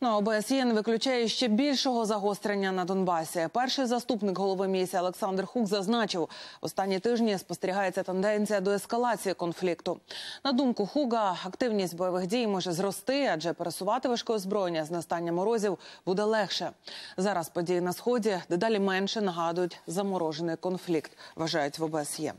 На ну, ОБСЄ не виключає ще більшого загострення на Донбасі. Перший заступник голови місії Олександр Хук зазначив, останні тижні спостерігається тенденція до ескалації конфлікту. На думку Хуга, активність бойових дій може зрости, адже пересувати важке озброєння з настання морозів буде легше. Зараз події на сході дедалі менше нагадують заморожений конфлікт. Вважають в ОБСЄ.